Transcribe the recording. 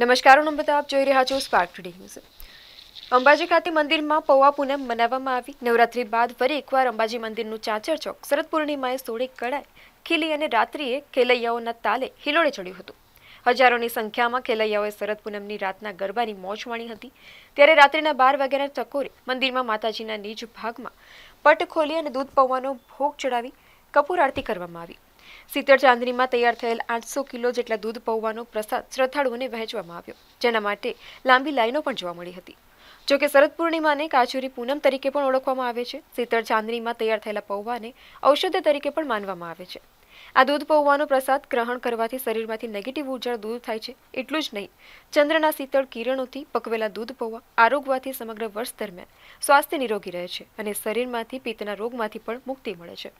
નમસ્કાર હું આપ જોઈ રહ્યા છો સ્પાર્ક ટુડે ન્યૂઝ અંબાજી ખાતે મંદિરમાં પૌવા પૂનમ મનાવવામાં આવી નવરાત્રી બાદ ફરી એકવાર અંબાજી મંદિરનું ચાચર ચોક શરદ પૂર્ણિમાએ સોળે કળાએ ખીલી અને રાત્રિએ ખેલૈયાઓના તાલે હિલોળે ચડ્યું હતું હજારોની સંખ્યામાં ખેલૈયાઓએ શરદ પૂનમની રાતના ગરબાની મોજ માણી હતી ત્યારે રાત્રિના બાર વાગ્યાના ટકોરે મંદિરમાં માતાજીના નીચ ભાગમાં પટ ખોલી અને દૂધ પૌવાનો ભોગ ચડાવી કપૂર આરતી કરવામાં આવી સિત્તેર ચાંદનીમાં તૈયાર થયેલ આઠસો કિલો જેટલા દૂધ પૌવાનો પ્રસાદ શ્રદ્ધાળુઓને વહેંચવામાં આવ્યો જેના માટે લાંબી લાઈનો પણ જોવા મળી હતી જો કે શરદ પૂર્ણિમાને કાચુરી પૂનમ તરીકે પણ ઓળખવામાં આવે છે સિત્તેર ચાંદનીમાં તૈયાર થયેલા પૌવાને ઔષધ તરીકે પણ માનવામાં આવે છે આ દૂધ પૌવાનો પ્રસાદ ગ્રહણ કરવાથી શરીરમાંથી નેગેટિવ ઉર્જા દૂર થાય છે એટલું જ નહીં ચંદ્રના શીતળ કિરણોથી પકવેલા દૂધ પૌવા આરોગવાથી સમગ્ર વર્ષ દરમિયાન સ્વાસ્થ્ય નિરોગી રહે છે અને શરીરમાંથી પિત્તના રોગમાંથી પણ મુક્તિ મળે છે